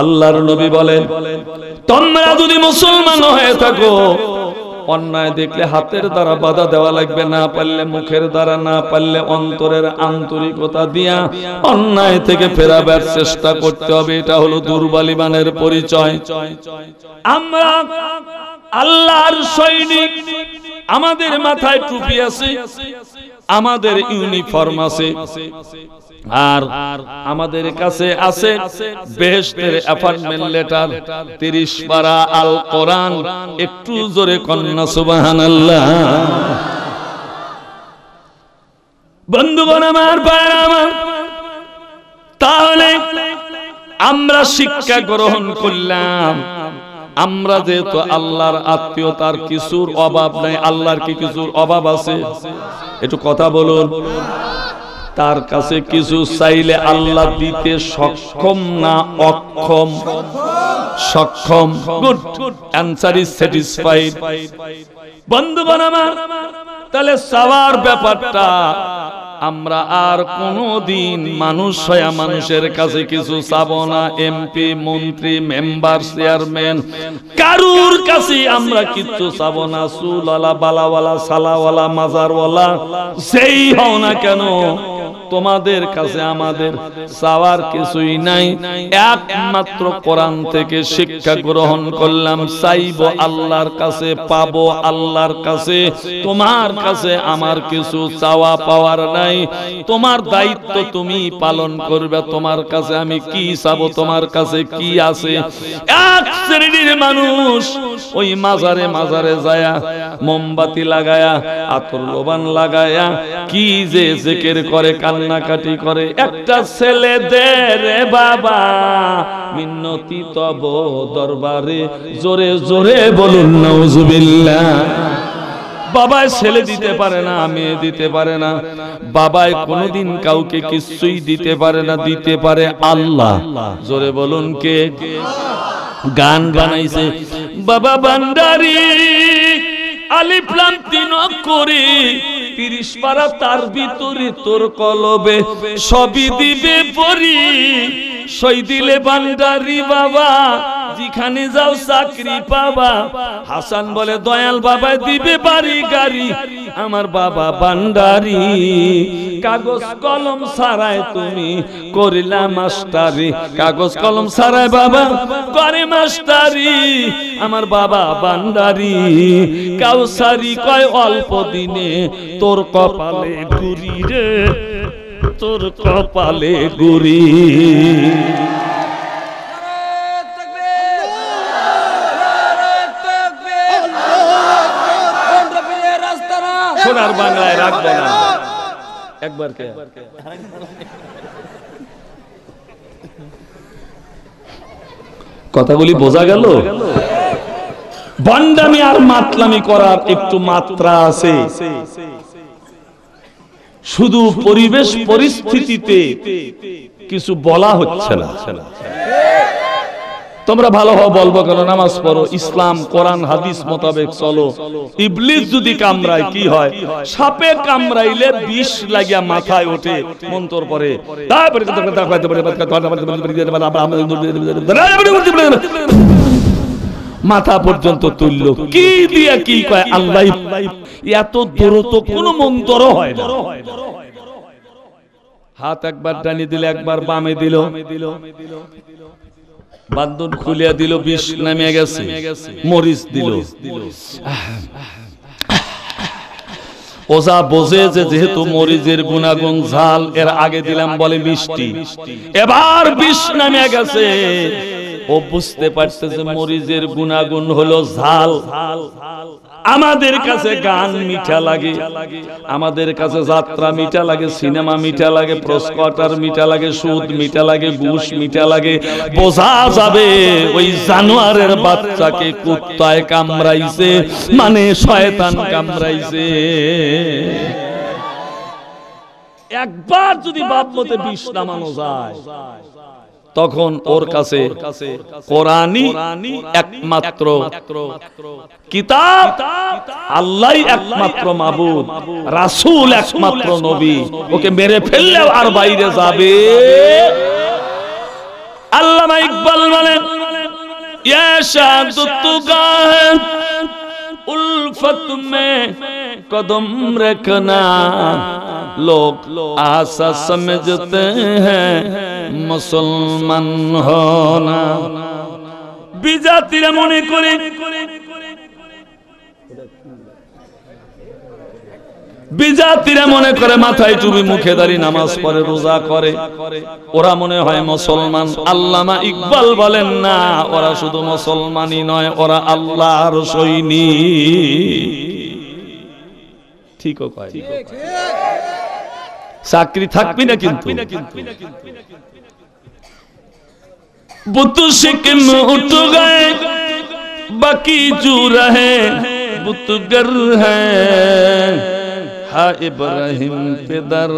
আল্লাহর নবী বলেন তোমরা যদি মুসলমান হয়ে থাকো অন্যায় দেখলে হাতের দ্বারা বাধা দেওয়া লাগবে না পারলে মুখের দ্বারা না পারলে অন্তরের আন্তরিকতা দিয়া অন্যায় থেকে ফেরাবার চেষ্টা করতে হবে এটা হলো দুর্বল ইমানের পরিচয় আমরা আল্লাহর সৈনিক আমাদের মাথায় টুপি আছে আমাদের ইউনিফর্ম আছে আর আমাদের কাছে আছে বেহেস্তের অ্যাপার্টমেন্ট লেটার তিরিশ পারা আল কোরআন একটু জোরে কন্যা সুবাহান সুবহানাল্লাহ বন্ধুগণ আমার পায়রা আমার তাহলে আমরা শিক্ষা গ্রহণ করলাম আমরা যেহেতু আল্লাহর আত্মীয়তার কিছুর অভাব নাই আল্লাহর কি কিছুর অভাব আছে একটু কথা বলুন তার কাছে কিছু চাইলে আল্লাহ দিতে সক্ষম না অক্ষম সক্ষম গুড অ্যান্সার ইজ স্যাটিসফাইড বন্ধু বান আমার তাহলে সবার ব্যাপারটা আমরা আর কোনো দিন মানুষ হয়ে মানুষের কাছে কিছু চাবো না এমপি মন্ত্রী মেম্বার চেয়ারম্যান কারুর কাছে আমরা কিচ্ছু চাবো না চুলওয়ালা বালাওয়ালা সালাওয়ালা মাজারওয়ালা সেই হও না কেন তোমাদের কাছে আমাদের চাওয়ার কিছুই নাই একমাত্র কোরআন থেকে শিক্ষা গ্রহণ করলাম চাইব আল্লাহর কাছে পাবো আল্লাহর কাছে তোমার কাছে আমার কিছু চাওয়া পাওয়ার নাই তোমার দায়িত্ব তুমি পালন করবে তোমার কাছে আমি কি চাবো তোমার কাছে কি আছে এক শ্রেণীর মানুষ ওই মাজারে মাজারে যায়া মোমবাতি লাগায়া আতর লোবান লাগায়া কি যে জেকের করে কান কান্নাকাটি করে একটা ছেলে দে রে বাবা মিন্নতি তব দরবারে জোরে জোরে বলুন নজুবিল্লাহ বাবায় ছেলে দিতে পারে না মেয়ে দিতে পারে না বাবায় কোনোদিন কাউকে কিছুই দিতে পারে না দিতে পারে আল্লাহ জোরে বলুন কে গান বানাইছে বাবা বান্ডারি আলিপ্লাম তিন করি তিরিশ পারা তার ভিতরে তোর কলবে সবই দিবে পরি সই দিলে বান্ডারি বাবা যেখানে যাও চাকরি পাবা হাসান বলে দয়াল বাবা দিবে বাড়ি গাড়ি আমার বাবা বান্ডারি কাগজ কলম সারায় তুমি করিলা মাস্টারি কাগজ কলম সারায় বাবা করে মাস্টারি আমার বাবা বান্ডারি কাউসারি কয় অল্প দিনে তোর কপালে ঘুরি রে তোর কপালে ঘুরি সোনার বাংলায় রাখবো না একবার কে কথাগুলি বোঝা গেল বান্ডামি আর মাতলামি করার একটু মাত্রা আছে শুধু পরিবেশ পরিস্থিতিতে কিছু বলা হচ্ছে না তোমরা ভালো হও বলবো কেন নামাজ পড়ো ইসলাম কোরআন হাদিস মোতাবেক চলো ইবলিস যদি কামড়ায় কি হয় সাপে কামড়াইলে বিষ লাগিয়া মাথায় ওঠে মন্তর পরে তারপরে মাথা পর্যন্ত তুলল কি দিয়া কি কয় আল্লাহ এত তো কোনো মন্তর হয় না হাত একবার টানি দিল একবার বামে দিল বাদ্যন খুলিয়া দিল বিষ নামিয়া গেছে মরিচ দিল ওজা বোঝে যে যেহেতু মরিজের গুণাগুণ ঝাল এর আগে দিলাম বলে মিষ্টি এবার বিষ নামে গেছে ও বুঝতে পারছে যে মরিজের গুণাগুণ হলো ঝাল ঝাল আমাদের কাছে গান মিঠা লাগে আমাদের কাছে যাত্রা মিঠা লাগে সিনেমা মিঠা লাগে প্রস্কটার মিঠা লাগে সুদ মিঠা লাগে ঘুষ মিঠা লাগে বোঝা যাবে ওই জানুয়ারের বাচ্চাকে কুত্তায় কামড়াইছে মানে শয়তান কামড়াইছে একবার যদি বাপ মতে বিষ নামানো যায় তখন ওর কাছে কোরআনই একমাত্র কিতাব আল্লাহ একমাত্র মাবুদ রাসূল একমাত্র নবী ওকে মেরে ফেললে আর বাইরে যাবে আল্লামা ইকবাল বলেন ইয়া শাহাদতু গাহ उल्फत में कदम रखना लोग आशा समझते हैं मुसलमान होना বিজাতিরা मन कर বিজাতিরা মনে করে মাথায় টুপি মুখে দাঁড়িয়ে নামাজ পড়ে রোজা করে ওরা মনে হয় মুসলমান আল্লামা ইকবাল বলেন না ওরা শুধু মুসলমানই নয় ওরা আল্লাহর সৈনিক ঠিকও কয় চাকরি থাকবি না কিন্তু বুতু সিকিম উঠ গায়ে বাকি চুর হ্যাঁ বুতু গর হ্যাঁ হা ইব্রাহিম পিদর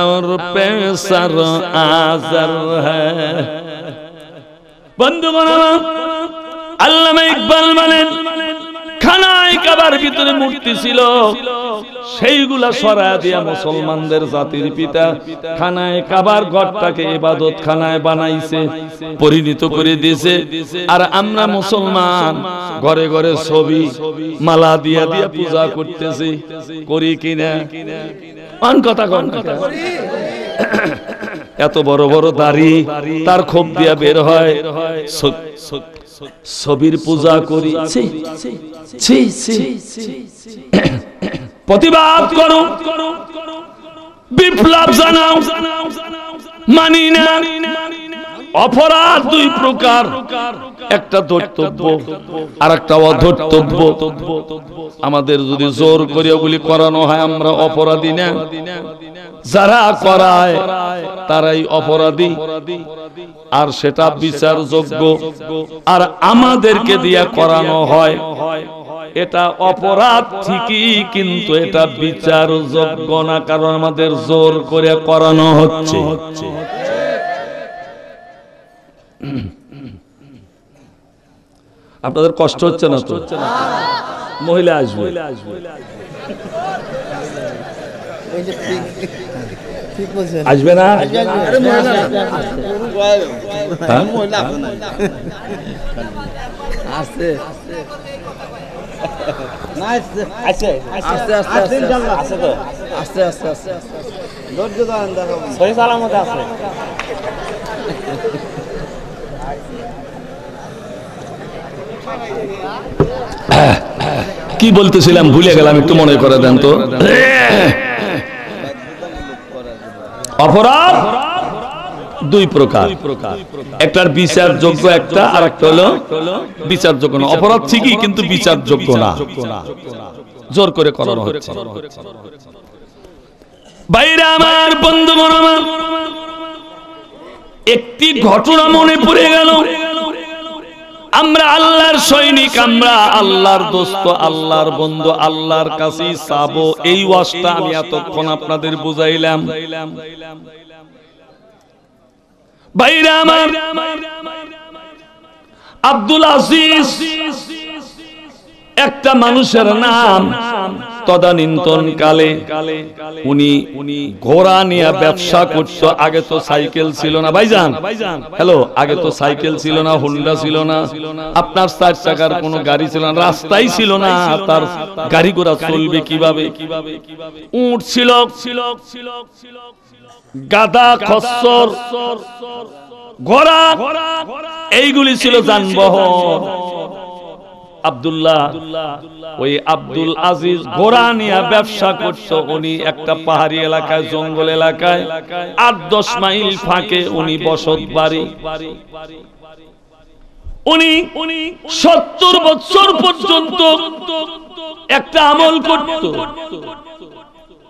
আর পেসার আজর হ্যাঁ বন্ধু বনাবা আল্লামা ইকবাল বলেন খানা খানায় কাবার ভিতরে মূর্তি ছিল সেইগুলা সরা দিয়া মুসলমানদের জাতির পিতা খানায় কাবার ঘরটাকে এবাদত খানায় বানাইছে পরিণত করে দিয়েছে আর আমরা মুসলমান ঘরে ঘরে ছবি মালা দিয়া দিয়া পূজা করতেছি করি কিনা অন কথা কন কথা এত বড় বড় দাড়ি তার ক্ষোভ দিয়া বের হয় ছবির পূজা করি প্রতিবাদ করো বিপ্লব জানাও মানি না অপরাধ দুই প্রকার একটা ধর্তব্য আর একটা অধর্তব্য আমাদের যদি জোর করে ওগুলি করানো হয় আমরা অপরাধী না যারা করায় তারাই অপরাধী আর সেটা বিচারযোগ্য আর আমাদেরকে দিয়া করানো হয় এটা অপরাধ ঠিকই কিন্তু এটা বিচার যোগ্য না কারণ আমাদের জোর করে করানো হচ্ছে আপনাদের কষ্ট হচ্ছে না তো মহিলা আসবে আসবে না হ্যাঁ? আসবে কি বলতেছিলাম ভুলে গেলাম একটু মনে করে দেন তো অপরাধ দুই প্রকার একটার বিচারযোগ্য একটা আর একটা হলো বিচারযোগ্য না অপরাধ ঠিকই কিন্তু বিচারযোগ্য না জোর করে করানো হচ্ছে বাইরে আমার বন্ধু আমার একটি ঘটনা মনে পড়ে গেল আমরা আল্লাহর সৈনিক আমরা আল্লাহর দোস্ত আল্লাহর বন্ধু আল্লাহর কাছে চাবো এই ওয়াজটা আমি এতক্ষণ আপনাদের বুঝাইলাম একটা মানুষের নাম তদানীন্তন কালে উনি ঘোড়া নিয়ে ব্যবসা করতো আগে তো সাইকেল ছিল না ভাইজান হ্যালো আগে তো সাইকেল ছিল না হুন্ডা ছিল না আপনার চার চাকার কোনো গাড়ি ছিল না রাস্তাই ছিল না তার গাড়ি ঘোড়া চলবে কিভাবে উঠ ছিল গাদা খসর ঘোড়া এইগুলি ছিল ওই আব্দুল আজিজ ঘোড়া নিয়ে ব্যবসা করতো উনি একটা পাহাড়ি এলাকায় জঙ্গল এলাকায় আট দশ মাইল ফাঁকে উনি বসত বাড়ি উনি সত্তর বছর পর্যন্ত একটা আমল করত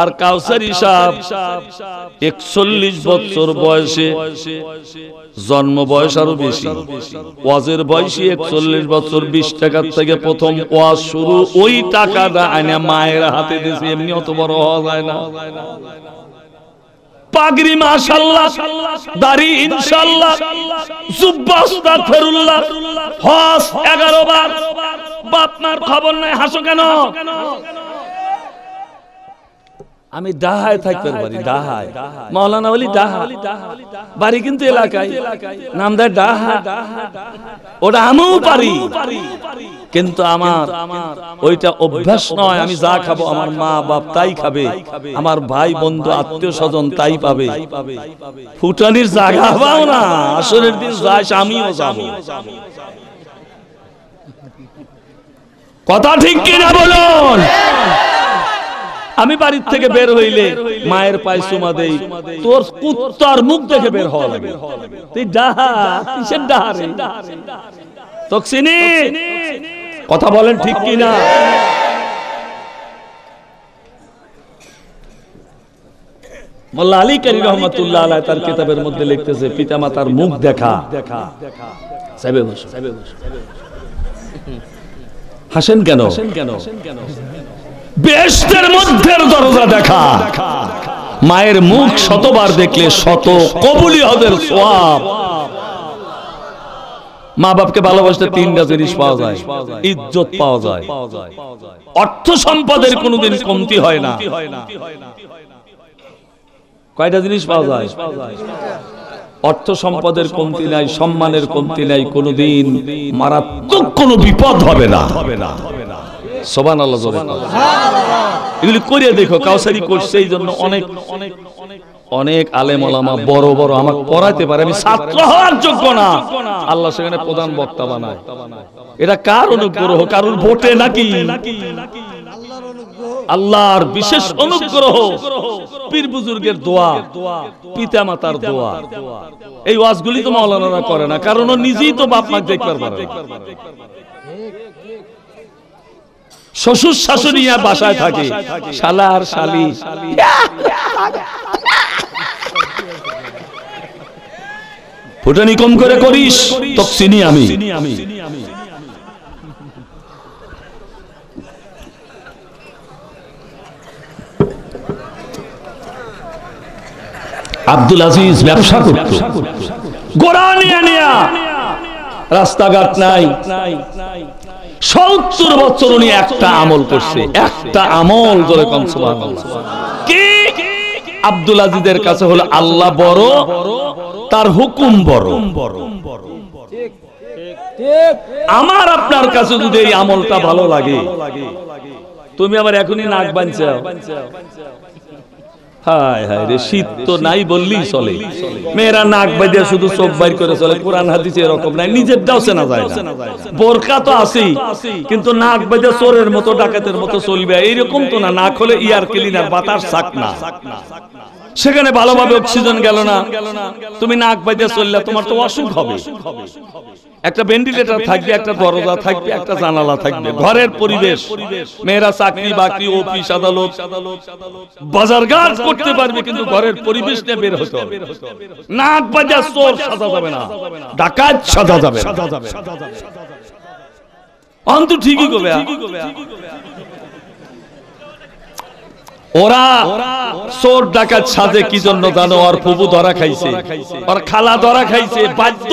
আর কাউসারি সাহেব একচল্লিশ বছর বয়সে জন্ম বয়স আরো বেশি ওয়াজের বয়সী একচল্লিশ বছর বিশ টাকার থেকে প্রথম ওয়াজ শুরু ওই টাকাটা আইনা মায়ের হাতে দিয়েছে এমনি অত বড় হওয়া যায় না পাগড়ি মাশাল্লাহ দাড়ি ইনশাল্লাহ জুব্বা আস্তাগফিরুল্লাহ হজ 11 বার বাপমার খবর নাই হাসো কেন আমি ডাহায় থাকতে পারি দাহায় মাওলানা বলি দাহা বাড়ি কিন্তু এলাকায় নাম দেয় দাহা ওটা আমিও পারি কিন্তু আমার ওইটা অভ্যাস নয় আমি যা খাবো আমার মা বাপ তাই খাবে আমার ভাই বন্ধু আত্মীয় স্বজন তাই পাবে ফুটানির জায়গা পাও না আসরের দিন যাস আমিও কথা ঠিক কিনা বলুন আমি বাড়ির থেকে বের হইলে মায়ের পায়ে সুমা দেই তোর কুত্তার মুখ দেখে বের হওয়া লাগে তুই ডাহা কিসের ডাহা রে তকসিনি কথা বলেন ঠিক কি না মোল্লা আলী কারি রহমতুল্লাহ আলাহ তার কিতাবের মধ্যে লিখতেছে পিতা মাতার মুখ দেখা দেখা হাসেন কেন হাসেন কেন বেহেস্তের মধ্যে দরজা দেখা মায়ের মুখ শতবার দেখলে শত কবুলি হদের সোয়াব মা বাপকে ভালোবাসতে তিনটা জিনিস পাওয়া যায় ইজ্জত পাওয়া যায় অর্থ সম্পদের কোনোদিন কমতি হয় না কয়টা জিনিস পাওয়া যায় অর্থ সম্পদের কমতি নাই সম্মানের কমতি নাই কোনোদিন মারাত্মক কোনো বিপদ হবে না হবে না সবান আল্লাহ জোরে এগুলি করিয়া দেখো কাউসারি করছে এই জন্য অনেক অনেক অনেক আলেম আলামা বড় বড় আমার পড়াইতে পারে আমি ছাত্র হওয়ার যোগ্য না আল্লাহ সেখানে প্রধান বক্তা বানায় এটা কার অনুগ্রহ কারুর ভোটে নাকি আল্লাহর বিশেষ অনুগ্রহ পীর বুজুর্গের দোয়া পিতা মাতার দোয়া এই ওয়াজগুলি তো মাওলানা করে না কারণ নিজেই তো বাপ মা দেখতে পারে শ্বশুর শাশুড়িয়া বাসায় থাকে শালা আর শালি ফুটানি কম করে করিস তো চিনি আমি আব্দুল আজিজ ব্যবসা করত গোড়া নিয়ে নিয়া রাস্তাঘাট নাই সত্তর বছর উনি একটা আমল করছে একটা আমল জোরে কম আব্দুল আজিদের কাছে হলো আল্লাহ বড় তার হুকুম বড় আমার আপনার কাছে যদি এই আমলটা ভালো লাগে তুমি আবার এখনই নাক বানচাও হায় হায় রে শীত তো নাই বললেই চলে মেয়েরা নাক শুধু চোখ করে চলে কোরআন এরকম নাই নিজের দাও বোরকা তো আছেই কিন্তু নাক চোরের মতো ডাকাতের মতো চলবে এইরকম তো না নাক হলে ইয়ার ক্লিনার বাতাস থাক না সেখানে ভালোভাবে অক্সিজেন গেল না তুমি নাক বাইতে চললে তোমার তো অসুখ হবে একটা ভেন্টিলেটর থাকবে একটা দরজা থাকবে একটা জানালা থাকবে ঘরের পরিবেশ মেয়েরা চাকরি বাকরি অফিস আদালত বাজার গাছ করতে পারবে কিন্তু ঘরের পরিবেশ নিয়ে বের হতে হবে নাক বাজার চোর সাজা যাবে না ডাকাত সাজা যাবে অন্ত ঠিকই কবে ওরা চোর ডাকাত সাজে কি জন্য জানো আর প্রভু ধরা খাইছে আর খালা ধরা খাইছে বাধ্য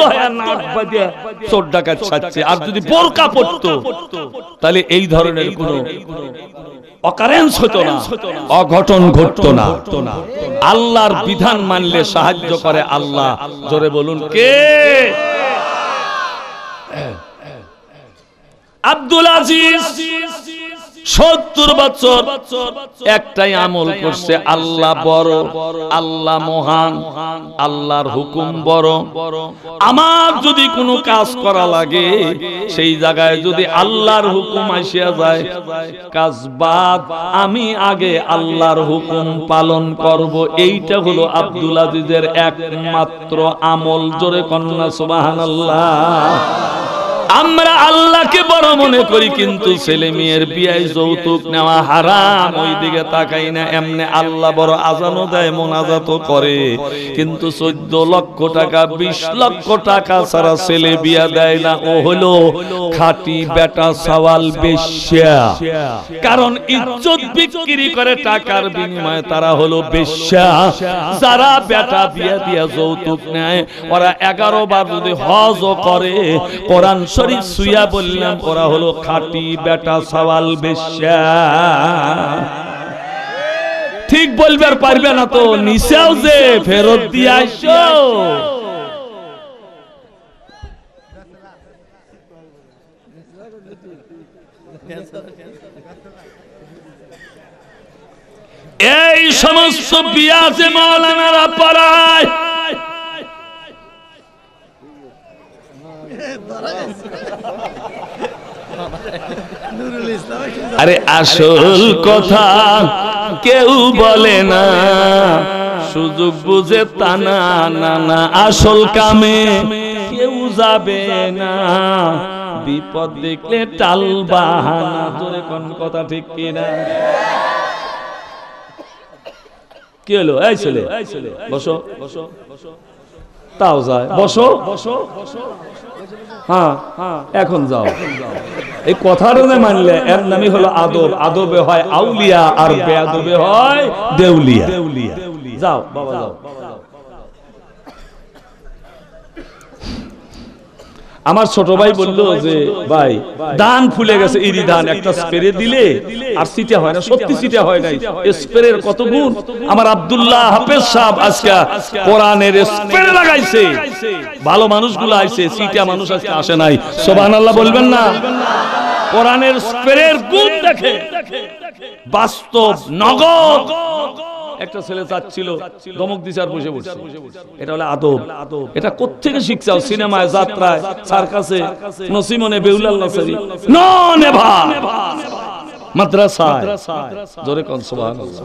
চোর ডাকাত সাজছে আর যদি বোরকা পড়তো তাহলে এই ধরনের কোন অকারেন্স হতো না অঘটন ঘটতো না আল্লাহর বিধান মানলে সাহায্য করে আল্লাহ জোরে বলুন কে আব্দুল আজিজ সত্তর বছর একটাই আমল করছে আল্লাহ বড় আল্লাহ মহান আল্লাহর হুকুম বড় আমার যদি কোনো কাজ করা লাগে সেই জায়গায় যদি আল্লাহর হুকুম আসিয়া যায় কাজ বাদ আমি আগে আল্লাহর হুকুম পালন করব এইটা হলো আব্দুল আজিজের একমাত্র আমল জোরে কন্যা সুবাহ আল্লাহ আমরা আল্লাহকে বড় মনে করি কিন্তু ছেলে মেয়ের বিয়ায় যৌতুক নেওয়া হারাম ওই দিকে তাকাই না এমনি আল্লাহ বড় আজানো দেয় মোনাজাত করে কিন্তু চোদ্দ লক্ষ টাকা বিশ লক্ষ টাকা ছাড়া ছেলে বিয়া দেয় না ও হলো খাটি বেটা সওয়াল বেশ্যা কারণ ইজ্জত বিক্রি করে টাকার বিনিময়ে তারা হলো বিশ্বাস যারা বেটা বিয়া দিয়া যৌতুক নেয় ওরা এগারো বার যদি হজ করে কোরআন শরীফ সুইয়া বললাম ওরা হলো খাটি বেটা সওয়াল বিশ্বাস ঠিক বলবে আর পারবে না তো নিশাও যে ফেরত দিয়ে আসো এই সমস্ত পিয়াসে মালানারা পড়ায় আরে আসল কথা কেউ বলে না সুযোগ বুঝে তানা না না আসল কামে কেউ যাবে না বিপদ দেখলে টাল বাহানা জোরে কোন কথা ঠিক কিনা কি হলো এই ছেলে বসো বসো তাও যায় বসো বসো হ্যাঁ এখন যাও এই কথাটা যে মানলে এর নামই হলো আদব আদবে হয় আউলিয়া আর বেআদবে হয় দেউলিয়া দেউলিয়া যাও বাবা যাও আমার ছোট ভাই বললো যে ভাই দান ফুলে গেছে ইরি দান একটা স্প্রে দিলে আর সিটা হয় না সত্যি সিটা হয় নাই স্প্রের কত গুণ আমার আব্দুল্লাহ হাফেজ সাহেব আজকে কোরআনের স্প্রে লাগাইছে ভালো মানুষগুলো আইছে সিটা মানুষ আজকে আসে নাই সুবহানাল্লাহ বলবেন না কোরআনের স্প্রের গুণ দেখে বাস্তব নগদ একটা ছেলে চাচ্ছিল দমক দিছে আর বসে বসে এটা হলো আদব এটা কোথেকে শিখছাও সিনেমায় যাত্রায় সার্কাসে নসিমনে বেউলাল নসারি মাদ্রাসায় জোরে সুবহানাল্লাহ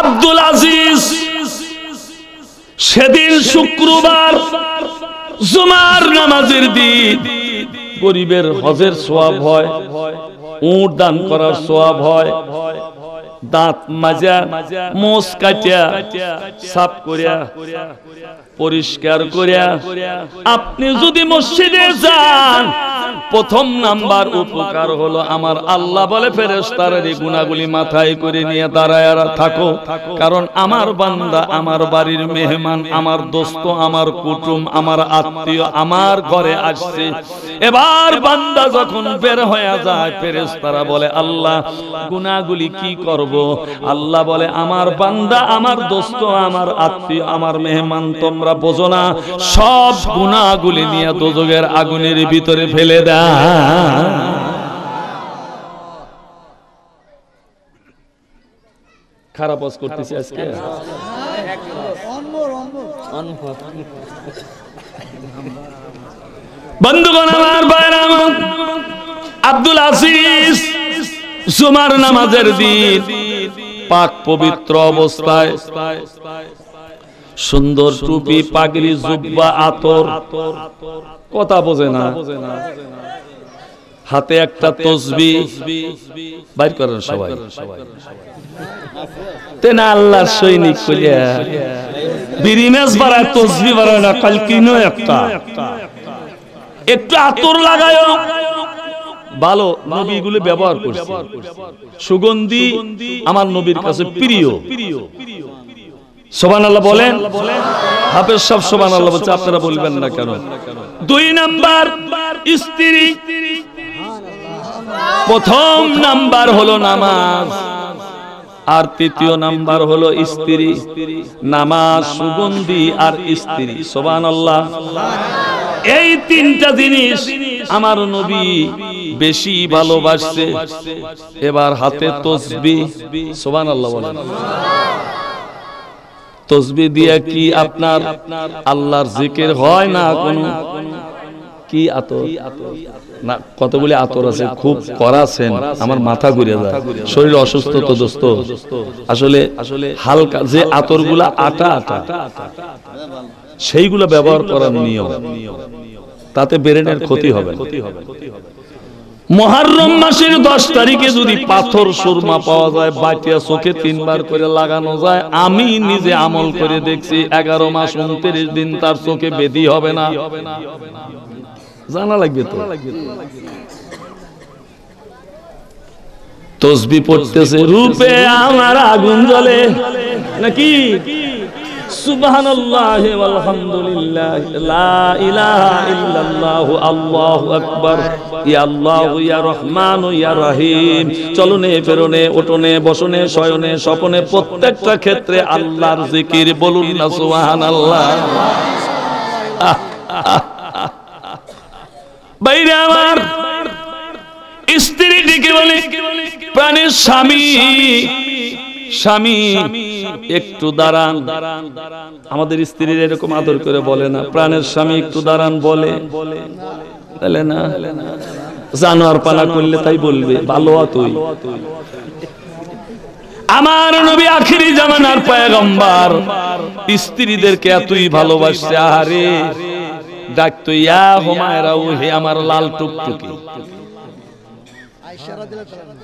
আব্দুল আজিজ সেদিন শুক্রবার জুমার নামাজের দিন গরিবের হজের সোয়াব হয় উঁট দান করার সব হয় দাঁত মাজা মোস কাটিয়া সাফ করিয়া পরিষ্কার করিয়া আপনি যদি মসজিদে যান প্রথম নাম্বার উপকার হলো আমার আল্লাহ বলে ফেরেস্তার এই গুণাগুলি মাথায় করে নিয়ে দাঁড়ায় থাকো কারণ আমার বান্দা আমার বাড়ির মেহমান আমার দোস্ত আমার কুটুম আমার আত্মীয় আমার ঘরে আসছে এবার বান্দা যখন বের হয়ে যায় ফেরেস্তারা বলে আল্লাহ গুণাগুলি কি করব আল্লাহ বলে আমার বান্দা আমার দোস্ত আমার আত্মীয় আমার মেহমান তোমরা তোমরা বোঝো না সব গুণাগুলি নিয়ে দোজগের আগুনের ভিতরে ফেলে দেয় খারাপ ওয়াজ করতেছি আজকে বন্ধুগণ আমার বাইরাম আব্দুল আসিস জুমার নামাজের দিন পাক পবিত্র অবস্থায় সুন্দর টুপি পাগলি জুব্বা আতর কথা বোঝে না হাতে একটা তসবি বাইর করেন সবাই তেনা আল্লাহর সৈনিক কইয়া বিরিমেজ বাড়ায় তসবি বাড়ায় না কালকিনো একটা একটু আতর লাগায় ভালো গুলি ব্যবহার করছে সুগন্ধি আমার নবীর কাছে প্রিয় প্রিয় সোবান আল্লাহ বলেন হাফেজ সব সোবান আল্লাহ বলছে আপনারা বলবেন না কেন দুই নাম্বার স্ত্রী প্রথম নাম্বার হলো নামাজ আর তৃতীয় নাম্বার হলো স্ত্রী নামাজ সুগন্ধি আর স্ত্রী সোবান আল্লাহ এই তিনটা জিনিস আমার নবী বেশি ভালোবাসছে এবার হাতে তসবি সোবান আল্লাহ বলেন তসবি দিয়া কি আপনার আল্লাহর জিকির হয় না কোন কি আতর না কতগুলি আতর আছে খুব করাছেন আমার মাথা ঘুরে যায় শরীর অসুস্থ তো দোস্ত আসলে হালকা যে আতরগুলা আটা আটা সেইগুলো ব্যবহার করার নিয়ম তাতে ব্রেনের ক্ষতি হবে ক্ষতি হবে মহারম মাসের দশ তারিখে যদি পাথর সুরমা পাওয়া যায় বাটিয়া চোখে তিনবার করে লাগানো যায় আমি নিজে আমল করে দেখছি এগারো মাস উনত্রিশ দিন তার চোখে বেদি হবে না জানা লাগবে তো তসবি পড়তেছে রূপে আমার আগুন জলে নাকি সুবহানাল্লাহি আলহামদুলিল্লাহ লা ইলাহা ইল্লাল্লাহ আল্লাহু আকবার ইয়া আল্লাহ ইয়া রহমান ইয়া রহিম চলনে ফেরনে ওঠনে বসনে শয়নে স্বপনে প্রত্যেকটা ক্ষেত্রে আল্লাহর জিকির বলুন না সুবহানাল্লাহ বাইরে আমার স্ত্রী ডেকে বলে প্রাণের স্বামী স্বামী একটু দাঁড়ান আমাদের স্ত্রীর এরকম আদর করে বলে না প্রাণের স্বামী একটু দাঁড়ান বলে তাহলে না জানোয়ার পালা করলে তাই বলবে ভালো তুই আমার নবী আখিরি জামানার পয়গম্বর স্ত্রীদেরকে এতই ভালোবাসছে আরে ডাকতো ইয়া হুমায়রা হে আমার লাল টুকটুকি আয়েশা রাদিয়াল্লাহু আনহা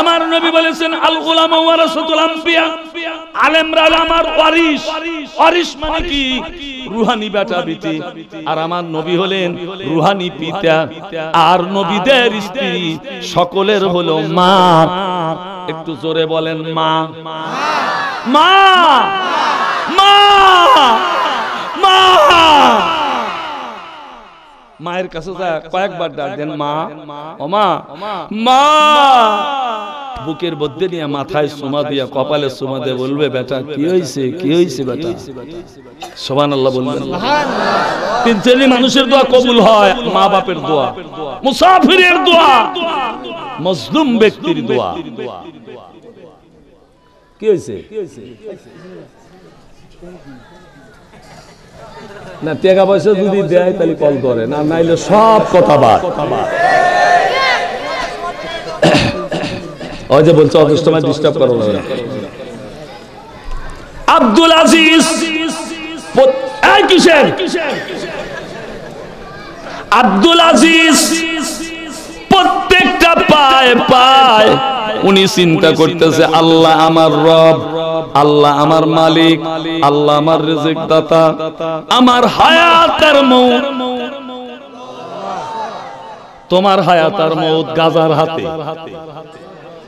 আমার নবী বলেছেন আল গোলাম ওয়ারাসাতুল আম্বিয়া আলেমরা আমার ওয়ারিস ওয়ারিস মানে কি রুহানি বেটা বিটি আর আমার নবী হলেন রুহানি পিতা আর নবীদের স্ত্রী সকলের হলো মা একটু জোরে বলেন মা মা মা মা মায়ের কাছে যা কয়েকবার ডাক দেন মা ও মা মা বুকের মধ্যে নিয়ে মাথায় সোমা দিয়া কপালে সোমা দিয়ে বলবে বেটা কি হয়েছে কি হয়েছে বেটা সোবান আল্লাহ বলবেন তিন চারি মানুষের দোয়া কবুল হয় মা বাপের দোয়া মুসাফিরের দোয়া মজলুম ব্যক্তির দোয়া কি হয়েছে কি হয়েছে না টাকা পয়সা যদি দেয় তাহলে কল করে না নাইলে সব কথা বাদ ওই যে বলছো অত সময় ডিস্টার্ব করো না আব্দুল আজিজ কিসের আব্দুল আজিজ প্রত্যেকটা পায় পায় উনি চিন্তা করতেছে আল্লাহ আমার রব আল্লাহ আমার মালিক আল্লাহ আমার রেজেক দাতা আমার হায়াত আর মৌত তোমার হায়াতার আর মৌত গাজার হাতে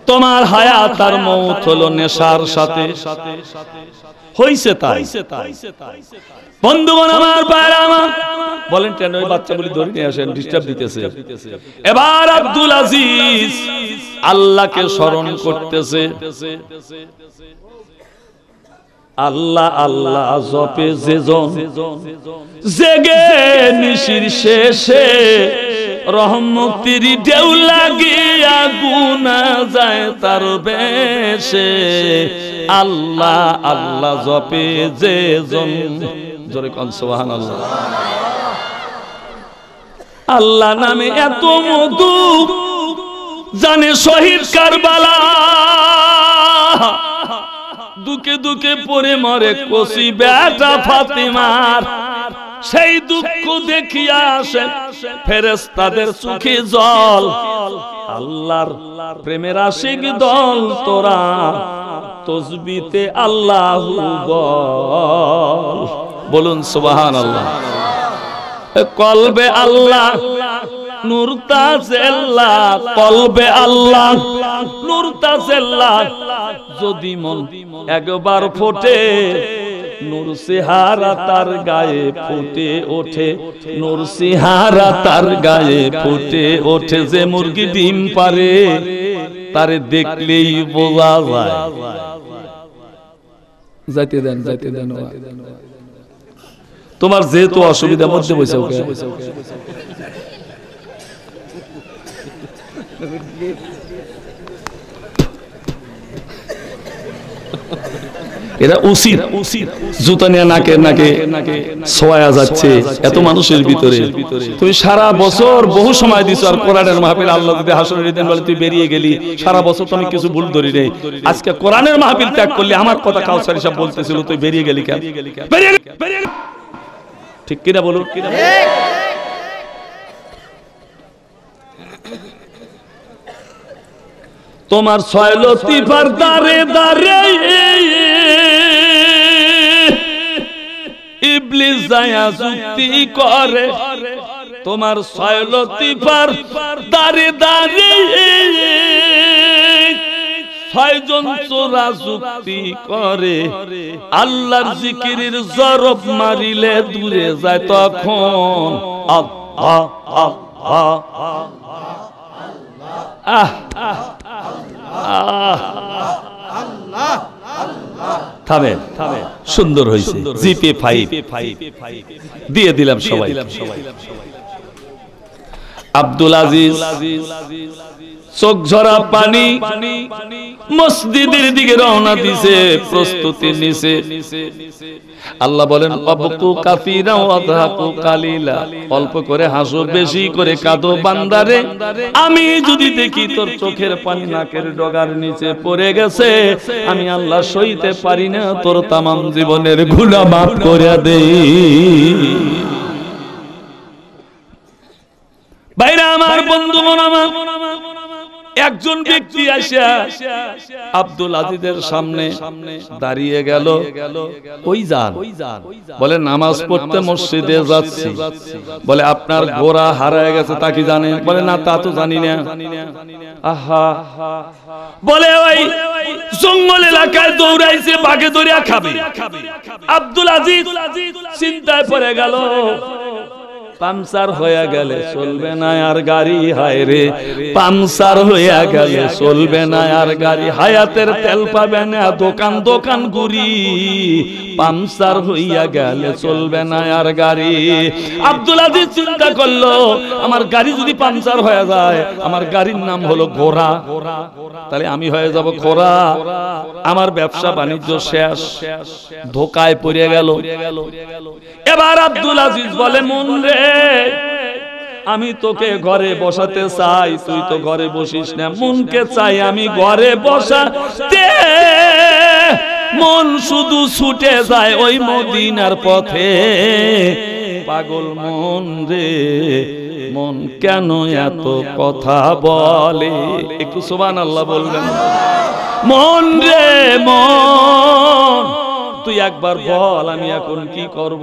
তোমার হায়াতার আর মৌত হলো নেশার সাথে হইছে তাই বন্ধুগণ আমার পায়রা আমার বলেন কেন ওই বাচ্চাগুলি ধরে নিয়ে আসেন ডিস্টার্ব দিতেছে এবার আব্দুল আজিজ আল্লাহকে স্মরণ করতেছে আল্লাহ আল্লাহ জপে যেজন জেগে নিশির শেষে রহমতির ঢেউ লাগিয়া গুনা যায় তার বেশে আল্লাহ আল্লাহ জপে যেজন জোরে কন সোহান আল্লাহ আল্লাহ নামে এত মধু জানে শহীদ কারবালা দুকে দুকে পরে মরে কষি বেটা ফাতিমার সেই দুঃখ দেখিয়া আসে ফেরেস তাদের সুখে জল আল্লাহর প্রেমের আশিক দল তোরা তসবিতে আল্লাহ বলুন সুবাহ আল্লাহ কলবে আল্লাহ নূর কলবে আল্লাহ যদি মন একবার ফোটে নূর তার গায়ে ফুটে ওঠে তার গায়ে ফুটে ওঠে যে মুরগি ডিম পারে তারে দেখলেই বোঝা যায় যাইতে দেন যাইতে দেন তোমার যেহেতু অসুবিধা মধ্যে বসে এরা উচিত জুতা নিয়ে নাকে নাকে সোয়া যাচ্ছে এত মানুষের ভিতরে তুই সারা বছর বহু সময় দিছ আর কোরআনের মাহফিল আল্লাহ যদি হাসনের দিন বলে তুই বেরিয়ে গেলি সারা বছর তো আমি কিছু ভুল ধরি নেই আজকে কোরআনের মাহফিল ত্যাগ করলি আমার কথা কাউসার হিসাব বলতেছিল তুই বেরিয়ে গেলি কেন ঠিক কিনা বলুন কিনা তোমার ছয় পার দারে দারে ইবলিস যায়া যুক্তি করে তোমার ছয় পার দারে দারে ছয়জন চোরা যুক্তি করে আল্লাহর জিকিরের জরব মারিলে দূরে যায় তখন আল্লাহ আল্লাহ আল্লাহ থামেন থামেন সুন্দর হয়েছে জিপে ফাইভ দিয়ে দিলাম সবাই আব্দুল আজিজ চোখ ঝরা পানি মসজিদের দিকে রওনা দিছে প্রস্তুতি নিছে আল্লাহ বলেন অপকু কাফিরা অধাকু কালিলা অল্প করে হাসো বেশি করে কাঁদো বান্দারে আমি যদি দেখি তোর চোখের পানি নাকের ডগার নিচে পড়ে গেছে আমি আল্লাহ সইতে পারি না তোর তামাম জীবনের গুলা মাফ করে দেই বাইরা আমার বন্ধু মন আমার একজন ব্যক্তি আসিয়া আব্দুল আজিজের সামনে দাঁড়িয়ে গেল ওই যান বলে নামাজ পড়তে মসজিদে যাচ্ছি বলে আপনার ঘোড়া হারায় গেছে তা কি জানেন বলে না তা তো জানি না আহা বলে ওই জঙ্গল এলাকায় দৌড়াইছে বাঘে দরিয়া খাবে আব্দুল আজিজ চিন্তায় পড়ে গেল পামসার হয়ে গেলে চলবে না আর গাড়ি হায় রে পামসার হয়ে গেলে চলবে না আর গাড়ি হায়াতের তেল পাবে না দোকান দোকান ঘুরি পামসার হইয়া গেলে চলবে না আর গাড়ি আব্দুল আজিজ চিন্তা করলো আমার গাড়ি যদি পামসার হয়ে যায় আমার গাড়ির নাম হলো ঘোড়া তাহলে আমি হয়ে যাব ঘোড়া আমার ব্যবসা বাণিজ্য শেষ ধোকায় পড়ে গেল এবার আব্দুল আজিজ বলে মন রে আমি তোকে ঘরে বসাতে চাই তুই তো ঘরে বসিস না মনকে চাই আমি ঘরে বসা মন শুধু ছুটে যায় ওই মদিনার পথে পাগল মন রে মন কেন এত কথা বলে একটু সোবান আল্লাহ বললেন মন রে মন তুই একবার বল আমি এখন কি করব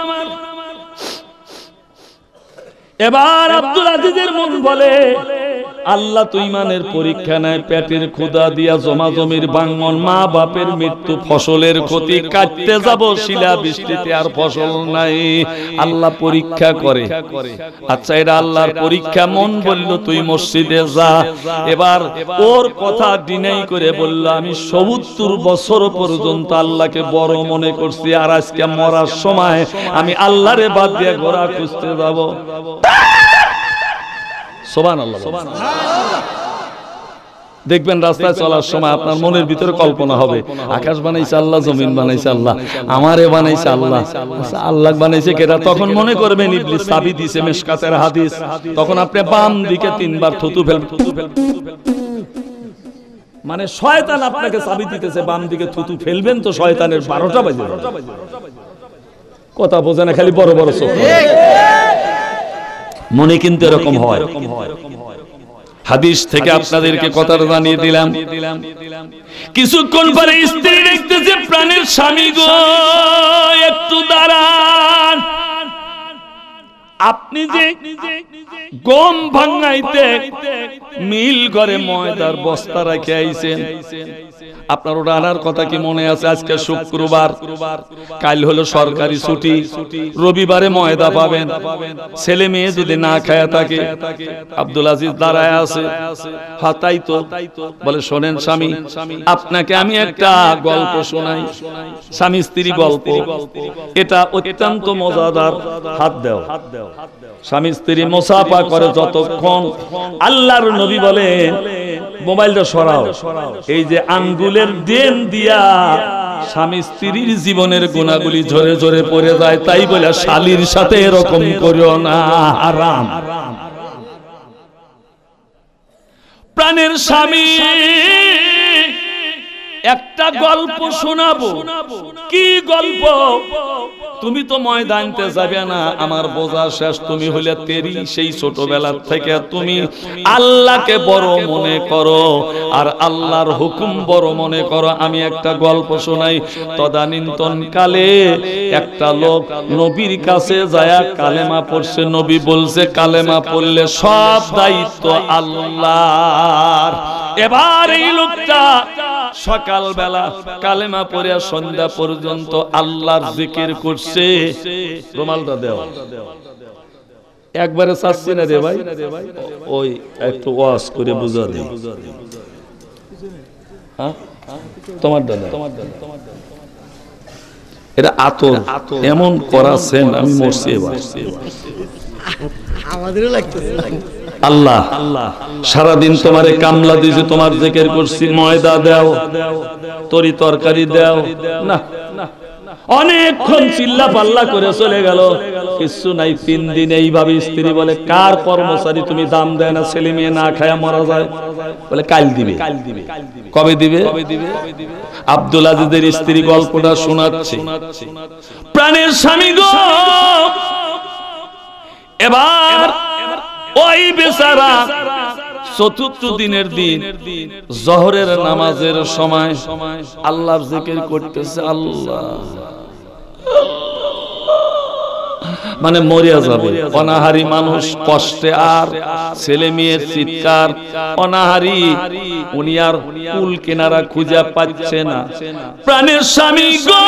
এবার আব্দুল আজিজের মন বলে আল্লাহ তুই মানের পরীক্ষা নেয় পেটের ক্ষুদা দিয়া জমা জমির বাঙ্গন মা বাপের মৃত্যু ফসলের ক্ষতি কাটতে যাব শিলা বৃষ্টিতে আর ফসল নাই আল্লাহ পরীক্ষা করে আচ্ছা এরা আল্লাহর পরীক্ষা মন বলল তুই মসজিদে যা এবার ওর কথা ডিনাই করে বলল আমি সবুত্তর বছর পর্যন্ত আল্লাহকে বড় মনে করছি আর আজকে মরার সময় আমি আল্লাহরে বাদ দিয়ে ঘোরা খুঁজতে যাবো সোবান আল্লাহ দেখবেন রাস্তায় চলার সময় আপনার মনের ভিতরে কল্পনা হবে আকাশ বানাইছে আল্লাহ জমিন বানাইছে আল্লাহ এ বানাইছে আল্লাহ আল্লাহ বানাইছে আচ্ছা, কেটা তখন মনে করবেন সাবি দিছে হাদিস তখন আপনি বাম দিকে তিনবার থুতু ফেল মানে শয়তান আপনাকে চাবি দিতেছে বাম দিকে থুতু ফেলবেন তো শয়তানের বারোটা বাজে কথা বোঝে না খালি বড় বড় চোখ মনে কিন্তু এরকম হয় হাদিস থেকে আপনাদেরকে কথাটা জানিয়ে দিলাম কিছুক্ষণ পরে স্ত্রী দেখতেছে প্রাণের স্বামী গো একটু দাঁড়ান আপনি যে গম ভাঙাইতে মিল করে ময়দার বস্তা রাখে আইছেন আপনার ওটা আনার কথা কি মনে আছে আজকে শুক্রবার কাল হলো সরকারি ছুটি রবিবারে ময়দা পাবেন ছেলে মেয়ে যদি না খায় থাকে আব্দুল আজিজ দাঁড়ায় আছে হাতাই তো বলে শোনেন স্বামী আপনাকে আমি একটা গল্প শোনাই স্বামী স্ত্রী গল্প এটা অত্যন্ত মজাদার হাত দেও হাত দেও স্বামী স্ত্রী মোসাফা করে যতক্ষণ আল্লাহর নবী বলেন মোবাইলটা সরাও এই যে আঙ্গুলের দেন দিয়া স্বামী স্ত্রীর জীবনের গুণাগুলি ঝরে ঝরে পড়ে যায় তাই বলে শালির সাথে এরকম করো না আরাম প্রাণের স্বামী একটা গল্প শোনাবো কি গল্প তুমি তো ময়দানতে যাবে না আমার বোঝা শেষ তুমি হলে তেরি সেই ছোটবেলার থেকে তুমি আল্লাহকে বড় মনে করো আর আল্লাহর হুকুম বড় মনে করো আমি একটা গল্প শোনাই তদানীন্তন কালে একটা লোক নবীর কাছে যায়া কালেমা পড়ছে নবী বলছে কালেমা পড়লে সব দায়িত্ব আল্লাহর এবার এই লোকটা সকাল বেলা কালেমা পড়িয়া সন্ধ্যা পর্যন্ত আল্লাহর জিকির করছে রুমালটা দেওয়া একবারে চাচ্ছি না রে ভাই ওই একটু ওয়াশ করে বুঝা দিই হ্যাঁ? তোমার দাদা তোমার দাদা এটা আতর এমন করা সেন্ট আমি মরছি এবার আমাদেরও লাগতেছে আল্লাহ সারাদিন তোমারে কামলা দিয়েছে তোমার জেকের করছি ময়দা দেও তরি তরকারি দেও না অনেকক্ষণ চিল্লা পাল্লা করে চলে গেল কিছু নাই তিন দিন এইভাবে স্ত্রী বলে কার কর্মচারী তুমি দাম দেয় না ছেলে মেয়ে না খায় মারা যায় বলে কাল দিবে কবে দিবে আব্দুল আজিজের স্ত্রী গল্পটা শোনাচ্ছে প্রাণের স্বামী গো এবার ওই বেচারা চতুর্থ দিনের দিন জহরের নামাজের সময় আল্লাহ জিকির করতেছে আল্লাহ মানে মরিয়া যাবে অনাহারি মানুষ কষ্টে আর ছেলে মেয়ের চিৎকার অনাহারি উনি আর কুল কেনারা খুঁজে পাচ্ছে না প্রাণের স্বামী গো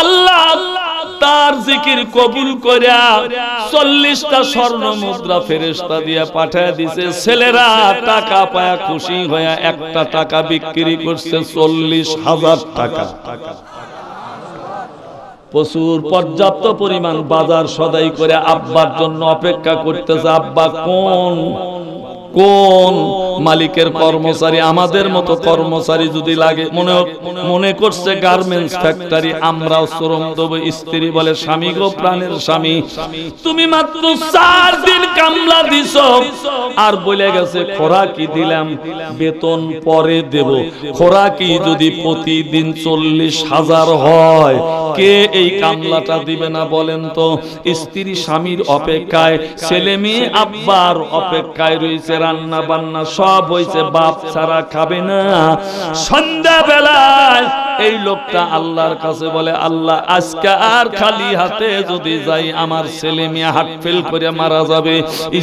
আল্লাহ জিকির কবুল করিয়া চল্লিশটা স্বর্ণ মুদ্রা ফেরেস্তা দিয়া পাঠায় দিছে ছেলেরা টাকা পায়া খুশি হইয়া একটা টাকা বিক্রি করছে চল্লিশ হাজার টাকা প্রচুর পর্যাপ্ত পরিমাণ বাজার সদাই করে আব্বার জন্য অপেক্ষা করতেছে আব্বা কোন কোন মালিকের কর্মচারী আমাদের মতো কর্মচারী যদি লাগে মনে মনে করছে গার্মেন্টস ফ্যাক্টরি আমরাও শ্রম দেব স্ত্রী বলে স্বামী গো প্রাণের স্বামী তুমি মাত্র চার দিন কামলা দিছ আর বলে গেছে খোরাকি দিলাম বেতন পরে দেব খোরাকি যদি প্রতিদিন চল্লিশ হাজার হয় কে এই কামলাটা দিবে না বলেন তো স্ত্রী স্বামীর অপেক্ষায় ছেলে মেয়ে আব্বার অপেক্ষায় রয়েছে রান্না বান্না সব হয়েছে বাপ ছাড়া খাবে না সন্ধ্যা বেলায় এই লোকটা আল্লাহর কাছে বলে আল্লাহ আজকে আর খালি হাতে যদি যাই আমার ছেলে মেয়ে হাট ফেল করে মারা যাবে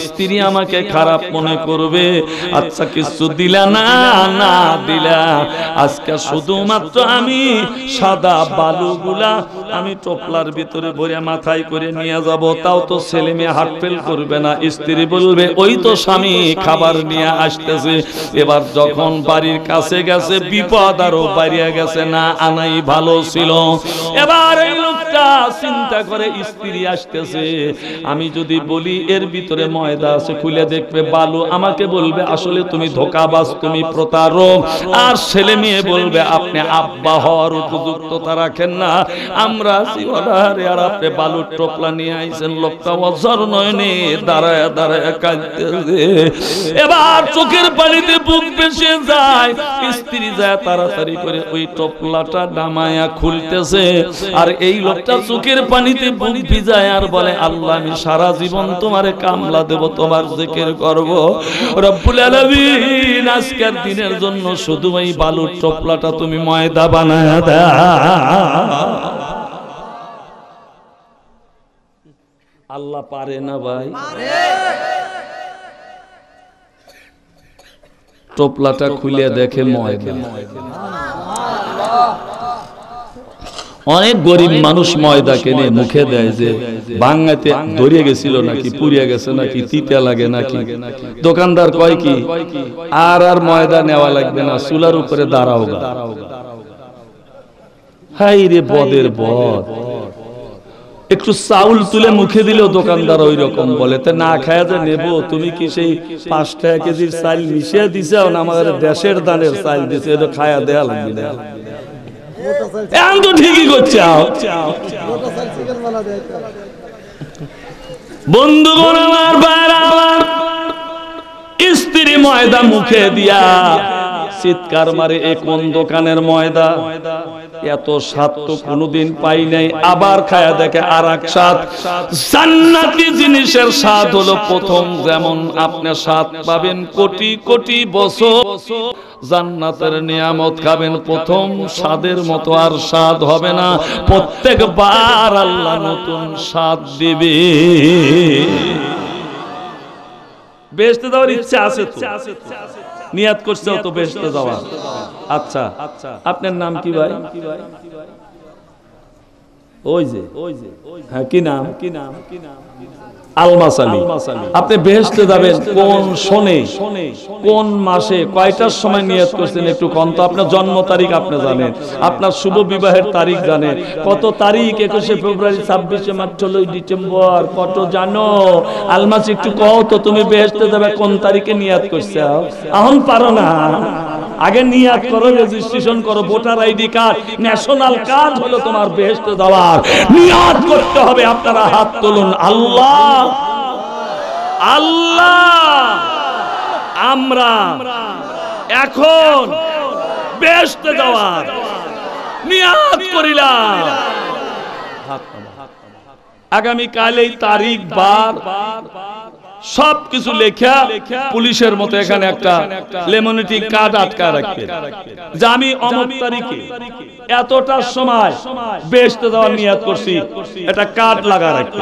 স্ত্রী আমাকে খারাপ মনে করবে আচ্ছা কিছু দিলা না না দিলা আজকে শুধুমাত্র আমি সাদা বালুগুলা আমি টোপলার ভিতরে ভরে মাথায় করে নিয়ে যাব তাও তো ছেলে মেয়ে হাট ফেল করবে না স্ত্রী বলবে ওই তো স্বামী খাবার নিয়ে আসতেছে এবার যখন বাড়ির কাছে গেছে বিপদ আরো বাড়িয়ে গেছে না আনাই ভালো ছিল এবার এই লোকটা চিন্তা করে স্ত্রী আসতেছে আমি যদি বলি এর ভিতরে ময়দা আছে খুলে দেখবে বালু আমাকে বলবে আসলে তুমি ধোকাবাজ তুমি প্রতারক আর ছেলে মেয়ে বলবে আপনি আব্বা হওয়ার উপযুক্ততা রাখেন না আমরা আর আপনি বালুর টোপলা নিয়ে আইছেন লোকটা অজর নয় নয়নে দাঁড়ায় দাঁড়ায় কাঁদতেছে এবার চোখের পানিতে বুক বেসে যায় স্ত্রী যায় তাড়াতাড়ি করে ওই টপলাটা ডামায়া খুলতেছে আর এই লোকটা চোখের পানিতে বুক ভিজায় আর বলে আল্লাহ আমি সারা জীবন তোমারে কামলা দেব তোমার জেকের করব রব্বুল আলামিন আজকের দিনের জন্য শুধু এই বালুর টপলাটা তুমি ময়দা বানায় দাও আল্লাহ পারে না ভাই টোপলাটা খুলিয়া দেখে অনেক গরিব মানুষ ময়দা কেনে মুখে দেয় যে বাংলাতে ধরিয়ে গেছিল নাকি পুড়িয়া গেছে নাকি তিতা লাগে নাকি দোকানদার কয় কি আর আর ময়দা নেওয়া লাগবে না চুলার উপরে দাঁড়াও দাঁড়াও হাই রে বদের বদ একটু চাউল তুলে মুখে দিলেও দোকানদার ওই রকম বলে না খায় যে নেবো তুমি কি সেই পাঁচ টাকা কেজির চাল মিশিয়ে দিছে না আমাদের দেশের দানের চাল দিছে এটা খায়া দেয়া লাগবে দেয়া তো ঠিকই করছে স্ত্রী ময়দা মুখে দিয়া চিৎকার মারে এক কোন দোকানের ময়দা ময়দা এত সাত তো কোনোদিন পাই নাই আবার খায়া দেখে আর এক সাত জান্নাতি জিনিসের স্বাদ হলো প্রথম যেমন আপনি স্বাদ পাবেন কোটি কোটি বছর জান্নাতের নিয়ামত খাবেন প্রথম স্বাদের মতো আর স্বাদ হবে না প্রত্যেকবার আল্লাহ নতুন স্বাদ দিবে বেসতে দেওয়ার ইচ্ছা আছে তো নিয়াত করছে তো বেহেশতে যাওয়া আচ্ছা আচ্ছা আপনার নাম কি ভাই ওই যে ওই যে হ্যাঁ কি নাম কি নাম কি নাম আপনি বেহেস্তে যাবেন কোন শোনে কোন মাসে কয়টার সময় নিয়ত করছেন একটু কম তো আপনার জন্ম তারিখ আপনি জানেন আপনার শুভ বিবাহের তারিখ জানেন কত তারিখ একুশে ফেব্রুয়ারি ছাব্বিশে মার্চ ষোলোই ডিসেম্বর কত জানো আলমাস একটু কও তো তুমি বেহেস্তে যাবে কোন তারিখে নিয়াত করছে আহন পারো না আগে নিয়াত করো রেজিস্ট্রেশন করো voter ID card national card হলো তোমার বেহেস্তে দেওয়ার নিয়াত করতে হবে আপনারা হাত তুলুন আল্লাহ আল্লাহ আমরা এখন বেহেস্তে দেওয়ার নিয়াত করিলাম আগামী কালেই তারিখ বার বার সব কিছু লেখা পুলিশের মতো এখানে একটা লেমনিটি কার্ড আটকা রাখবে যে আমি অমুক তারিখে এতটা সময় বেসতে দেওয়ার নিয়াদ করছি এটা কার্ড লাগা রাখবে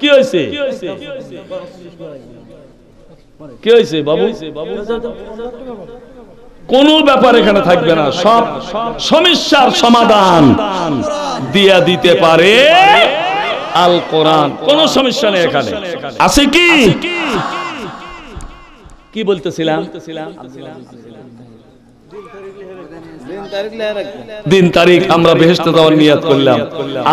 কি হয়েছে কি হয়েছে বাবু কোন ব্যাপার এখানে থাকবে না সব সমস্যার সমাধান দিয়া দিতে পারে আল কোরআন কোন সমস্যা নেই এখানে আছে কি কি বলতেছিলাম দিন তারিখ আমরা বেহেস্ত দেওয়ার নিয়াত করলাম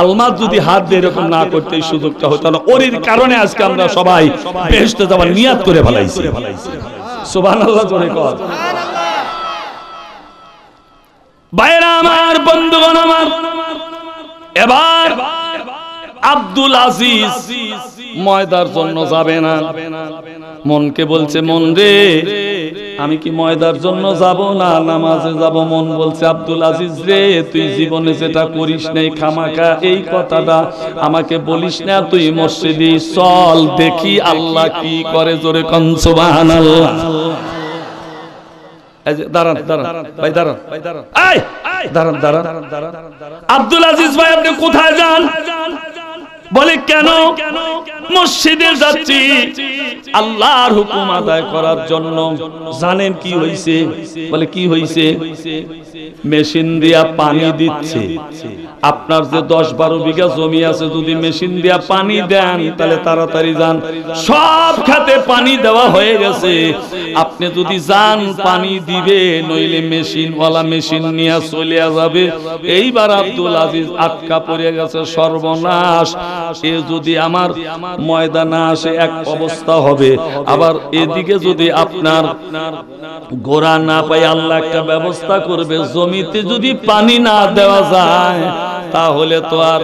আলমাদ যদি হাত দিয়ে এরকম না করতে সুযোগটা হতো না ওরির কারণে আজকে আমরা সবাই বেহেস্ত দেওয়ার নিয়াত করে ফেলাইছি সুবহানাল্লাহ জোরে কর বাইরা আমার বন্ধুগণ আমার এবার আব্দুল আজিজ ময়দার জন্য যাবে না মনকে বলছে মন রে আমি কি ময়দার জন্য যাব না নামাজে যাব মন বলছে আব্দুল আজিজ রে তুই জীবনে যেটা করিস নাই খামাকা এই কথাটা আমাকে বলিস না তুই মসজিদে চল দেখি আল্লাহ কি করে জোরে কনসবাহান আল্লাহ আব্দুল আজিজ ভাই আপনি কোথায় যান বলে কেন মসজিদে যাচ্ছি আল্লাহর হুকুম আদায় করার জন্য জানেন কি হইছে বলে কি হইছে মেশিন দিয়া পানি দিচ্ছে আপনার যে দশ বারো বিঘা জমি আছে যদি মেশিন দিয়া পানি দেন তাহলে তাড়াতাড়ি যান সব খাতে পানি দেওয়া হয়ে গেছে আপনি যদি জান পানি দিবে নইলে মেশিন ওয়ালা মেশিন নিয়ে চলে যাবে এইবার আব্দুল আজিজ আটকা পড়ে গেছে সর্বনাশ সে যদি আমার ময়দানে আসে এক অবস্থা হবে আবার এদিকে যদি আপনার গোড়া না পাই আল্লাহ একটা ব্যবস্থা করবে জমিতে যদি পানি না দেওয়া যায় তাহলে তো আর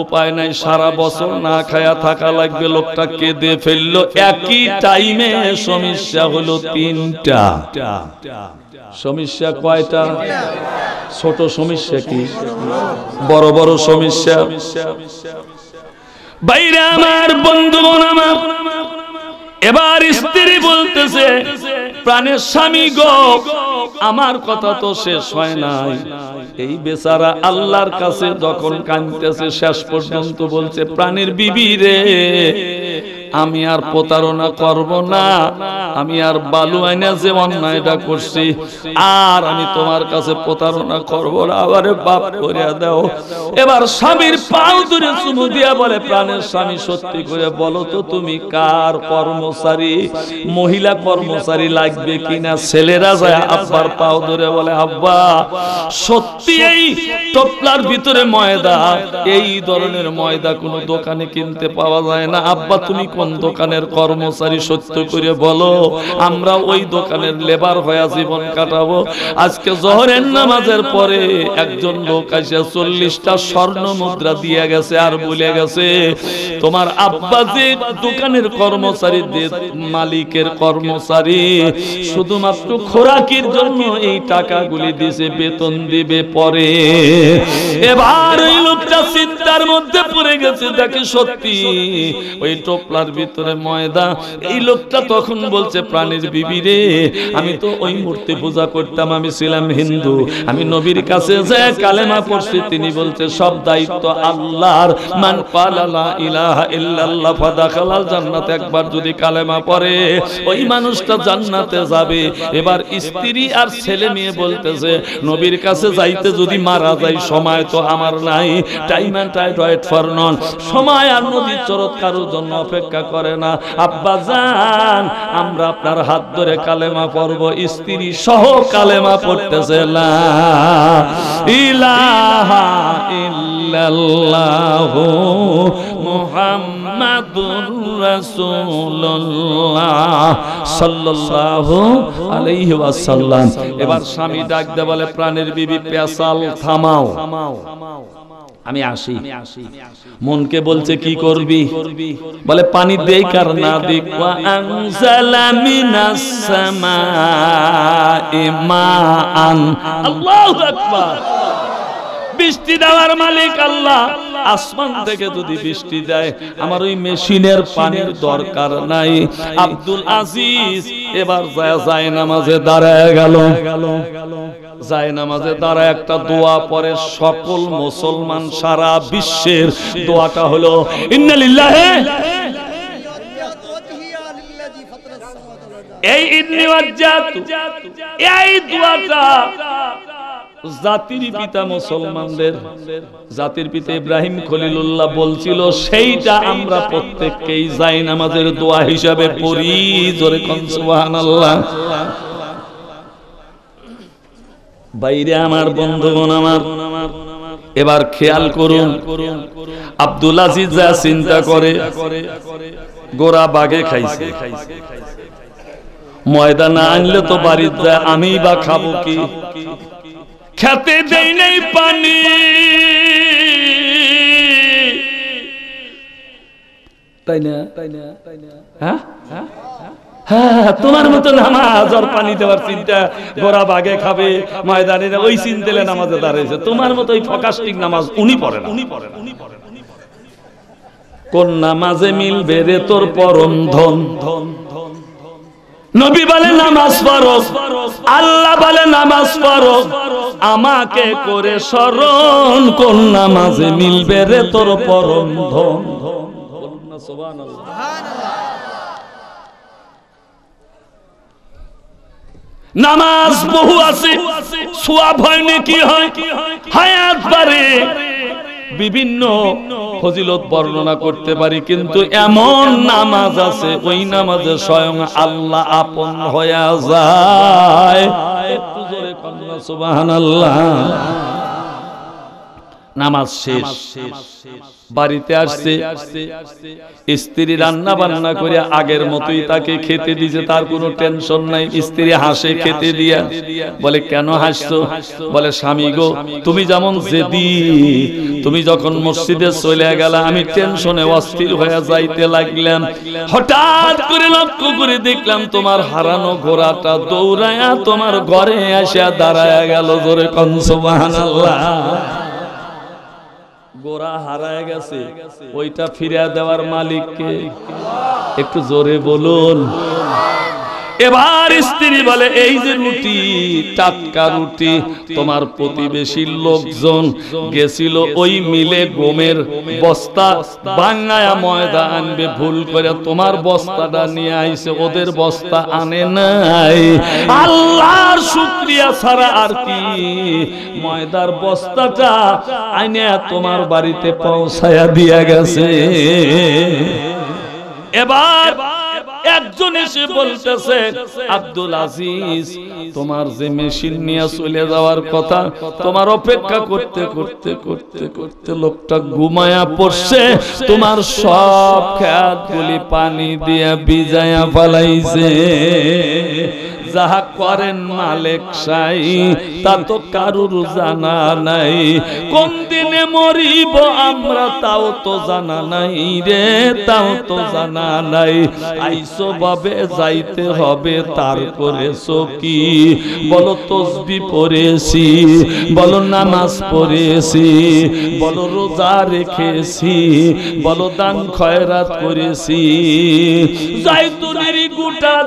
উপায় নাই সারা বছর না খায়া থাকা লাগবে লোকটা কেঁদে ফেললো একই টাইমে সমস্যা হলো তিনটা সমস্যা কয়টা ছোট সমস্যা কি বড় বড় সমস্যা বাইরে আমার বন্ধু আমার এবার স্ত্রী বলতেছে প্রাণের স্বামী গো আমার কথা তো শেষ হয় নাই এই বেচারা আল্লাহর কাছে যখন কানতেছে শেষ পর্যন্ত বলছে প্রাণের বিবি রে আমি আর প্রতারণা করব না আমি আর বালু আইনা যে অন্যায়টা করছি আর আমি তোমার কাছে প্রতারণা করব না আবার বাপ করিয়া দাও এবার স্বামীর পাও ধরে চুমু দিয়া বলে প্রাণের স্বামী সত্যি করে বলো তো তুমি কার কর্মচারী মহিলা কর্মচারী লাগবে কিনা ছেলেরা যায় আব্বার পাও ধরে বলে আব্বা সত্যি এই টপলার ভিতরে ময়দা এই ধরনের ময়দা কোনো দোকানে কিনতে পাওয়া যায় না আব্বা তুমি কোন দোকানের কর্মচারী সত্য করে বলো আমরা ওই দোকানের লেবার হয়ে জীবন কাটাবো আজকে জহরের নামাজের পরে একজন লোক আসে চল্লিশটা স্বর্ণ মুদ্রা দিয়ে গেছে আর বলে গেছে তোমার আব্বা যে দোকানের কর্মচারী মালিকের কর্মচারী শুধুমাত্র খোরাকির জন্য এই টাকাগুলি দিছে বেতন দিবে পরে এবার ওই লোকটা চিন্তার মধ্যে পড়ে গেছে দেখে সত্যি ওই টোপলা তার ভিতরে ময়দা এই লোকটা তখন বলছে প্রাণীর বিবিরে আমি তো ওই মূর্তি পূজা করতাম আমি ছিলাম হিন্দু আমি নবীর কাছে যে কালেমা পড়ছি তিনি বলছে সব দায়িত্ব আল্লাহর মান পালালা ইলাহা ইল্লাল্লাহ ফাদা খালাল জান্নাত একবার যদি কালেমা পড়ে ওই মানুষটা জান্নাতে যাবে এবার স্ত্রী আর ছেলে মেয়ে বলতেছে নবীর কাছে যাইতে যদি মারা যায় সময় তো আমার নাই time and tide tight for none সময় আর নদীর চরৎকারের জন্য অপেক্ষা অপেক্ষা করে না আব্বা যান আমরা আপনার হাত ধরে কালেমা পড়ব স্ত্রী সহ কালেমা পড়তেছে এবার স্বামী ডাক দে প্রাণের বিবি পেশাল থামাও আমি আসি মনকে বলছে কি করবি বলে পানি দেই কার না দিক আল্লাহু আকবার বৃষ্টি দেওয়ার মালিক আল্লাহ আসমান থেকে যদি বৃষ্টি দেয় আমার ওই মেশিনের পানির দরকার নাই আব্দুল আজিজ এবার যায় নামাজে দাঁড়ায় গেল যায় নামাজে দাঁড়া একটা দোয়া পরে সকল মুসলমান সারা বিশ্বের দোয়াটা হলো ইন্নালিল্লাহে এই ইন্নি এই দোয়াটা জাতির পিতা মুসলমানদের জাতির পিতা ইব্রাহিম খলিলুল্লাহ বলছিল সেইটা আমরা প্রত্যেককেই যাই নামাজের দোয়া হিসাবে পড়ি জোরে সুবহানাল্লাহ বাইরে আমার বন্ধুগণ আমার এবার খেয়াল করুন আব্দুল আজিজ যা চিন্তা করে গোরা বাগে খাইছে ময়দা না আনলে তো বাড়ির যায় আমি বা খাবো কি খেতে দেই নাই পানি তাই না তাই না তাই না তোমার মতো নামাজ আর পানি দেওয়ার চিন্তা গোড়া বাগে খাবে ময়দানে ওই চিন্তেলে নামাজে দাঁড়িয়েছে তোমার মতো ওই ফকাস্টিক নামাজ উনি পড়ে উনি পড়ে উনি পড়ে কোন নামাজে মিলবে রে তোর পরম ধন ধন নবী বলে নামাজ পড়ো আল্লাহ বলে নামাজ পড়ো আমাকে করে শরণ কোন নামাজে মিলবে রে তোর পরম ধন নামাজ বহু আছে সোয়াব হয় নাকি হয় হায়াত পারে বিভিন্ন ফজিলত বর্ণনা করতে পারি কিন্তু এমন নামাজ আছে ওই নামাজে স্বয়ং আল্লাহ আপন হয়ে যায় একটু জোরে কন্যা সুবাহান নামাজ শেষ শেষ শেষ বাড়িতে আসছে স্ত্রী রান্না বান্না করে আগের মতোই তাকে খেতে দিছে তার কোনো টেনশন নাই স্ত্রী হাসে খেতে দিয়া বলে কেন হাসছো বলে স্বামী গো তুমি যেমন জেদি তুমি যখন মসজিদে চলে গেলা আমি টেনশনে অস্থির হয়ে যাইতে লাগলাম হঠাৎ করে লক্ষ্য করে দেখলাম তোমার হারানো ঘোড়াটা দৌড়ায়া তোমার ঘরে আসিয়া দাঁড়ায় গেল ধরে কনসবাহান আল্লাহ গোড়া হারায় গেছে ওইটা ফিরিয়ে দেওয়ার মালিককে একটু জোরে বলুন এবার স্ত্রী বলে এই যে রুটি টাটকা রুটি তোমার প্রতিবেশীর লোকজন গেছিল ওই মিলে গমের বস্তা বাঙ্গায়া ময়দা আনবে ভুল করে তোমার বস্তাটা নিয়ে আইছে ওদের বস্তা আনে নাই আল্লাহর শুক্রিয়া ছাড়া আর কি ময়দার বস্তাটা আইনে তোমার বাড়িতে পৌঁছায়া দিয়া গেছে এবার একজন এসে বলতেছে আব্দুল আজিজ তোমার যে মেশিন নিয়ে চলে যাওয়ার কথা তোমার অপেক্ষা করতে করতে করতে করতে লোকটা ঘুমায়া পড়ছে তোমার সব খ্যাতগুলি পানি দিয়ে ভিজায়া ফালাইছে যাহা করেন মালেক সাই তা তো কারুর জানা নাই কোন দিনে মরিব আমরা তাও তো জানা নাই রে তাও তো জানা নাই আইসো বাবে যাইতে হবে তার করেছো কি বলো তসবি পড়েছি বলো নামাজ পড়েছি বলো রোজা রেখেছি বলো দান খয়রাত করেছি যাইতো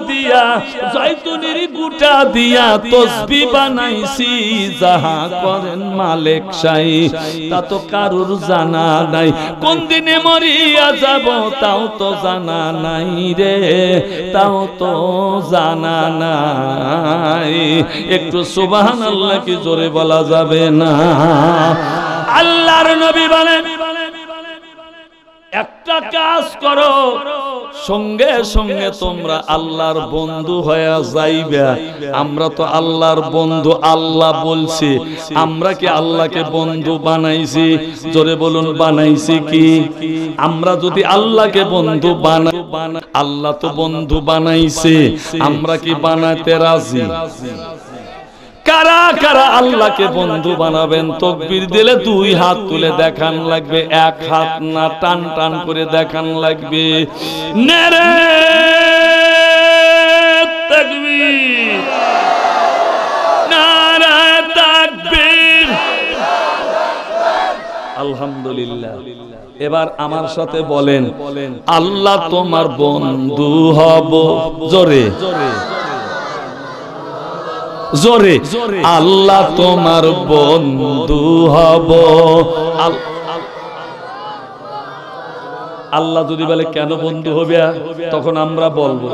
দিয়া জয়তুনের বুটা দিয়া তসবি বানাইছি যাহা করেন মালিক সাই তা তো কারুর জানা নাই কোন দিনে মরিয়া যাব তাও তো জানা নাই রে তাও তো জানা নাই একটু সুবাহান আল্লাহ কি জোরে বলা যাবে না আল্লাহর নবী বলেন একটা কাজ করো সঙ্গে সঙ্গে তোমরা আল্লাহর বন্ধু হয়ে যাইবে আমরা তো আল্লাহর বন্ধু আল্লাহ বলছি আমরা কি আল্লাহকে বন্ধু বানাইছি জোরে বলুন বানাইছি কি আমরা যদি আল্লাহকে বন্ধু বানাই আল্লাহ তো বন্ধু বানাইছে আমরা কি বানাতে রাজি কারা কারা আল্লাহকে বন্ধু বানাবেন তকবির দিলে দুই হাত তুলে দেখান লাগবে এক হাত না টান টান করে দেখান লাগবে নেরে আলহামদুলিল্লাহ এবার আমার সাথে বলেন আল্লাহ তোমার বন্ধু হব জোরে জোরে জোরে আল্লাহ তোমার বন্ধু হব আল্লাহ যদি বলে কেন বন্ধু হবে তখন আমরা বলবো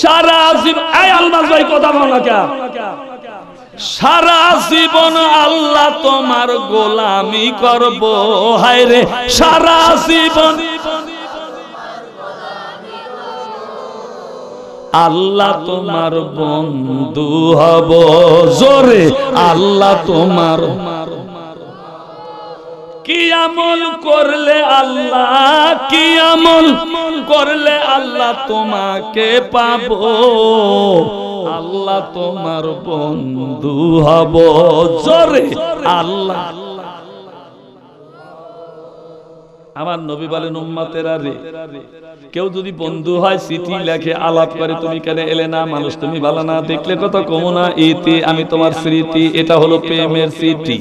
সারা ভাই কথা বলো সারা জীবন আল্লাহ তোমার গোলামি করবো হায় রে সারা জীবন আল্লাহ তোমার বন্ধু হব জোরে আল্লাহ তোমার কি আমল করলে আল্লাহ কি আমল করলে আল্লাহ তোমাকে পাব আল্লাহ তোমার বন্ধু হব জোরে আল্লাহ আমার নবী বলেন উম্মতেরা রে কেউ যদি বন্ধু হয় চিঠি লেখে আলাপ করে তুমি কেন এলে না মানুষ তুমি ভালো না দেখলে কত কম না ইতি আমি তোমার স্মৃতি এটা হলো প্রেমের স্মৃতি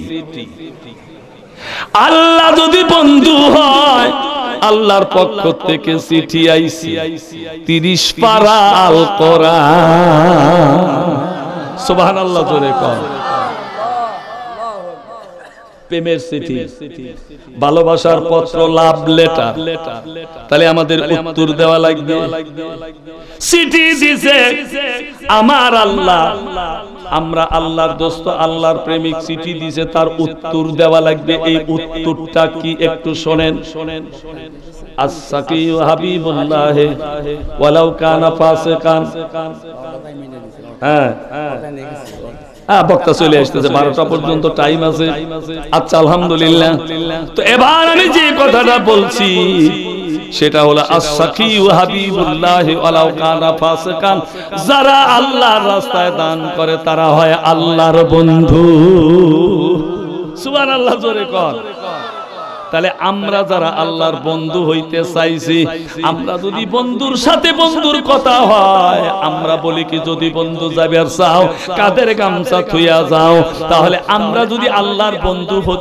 আল্লাহ যদি বন্ধু হয় আল্লাহর পক্ষ থেকে চিঠি আইসি তিরিশ পারা আল করা সোবাহ আল্লাহ জোরে কর প্রেমের স্মৃতি ভালোবাসার পত্র লাভ লেটার তাহলে আমাদের উত্তর দেওয়া লাগবে দিছে আমার আল্লাহ আমরা আল্লাহর দোস্ত আল্লাহর প্রেমিক চিঠি দিছে তার উত্তর দেওয়া লাগবে এই উত্তরটা কি একটু শোনেন শোনেন আসাকিউ হাবিবুল্লাহ ওয়ালাউ কানা ফাসিকান হ্যাঁ হ্যাঁ হ্যাঁ, বক্তা চলে আসতেছে বারোটা পর্যন্ত টাইম আছে আচ্ছা আলহামদুলিল্লাহ তো এবার আমি যে কথাটা বলছি সেটা হলো যারা আল্লাহ রাস্তায় দান করে তারা হয় আল্লাহর বন্ধু সুবান আল্লাহ জোরে কর তাহলে আমরা যারা আল্লাহর বন্ধু হইতে চাইছি আমরা যদি বন্ধুর সাথে বন্ধুর কথা হয় আমরা বলি কি যদি বন্ধু যাবে আর চাও কাদের গামছা থুইয়া যাও তাহলে আমরা যদি আল্লাহর বন্ধু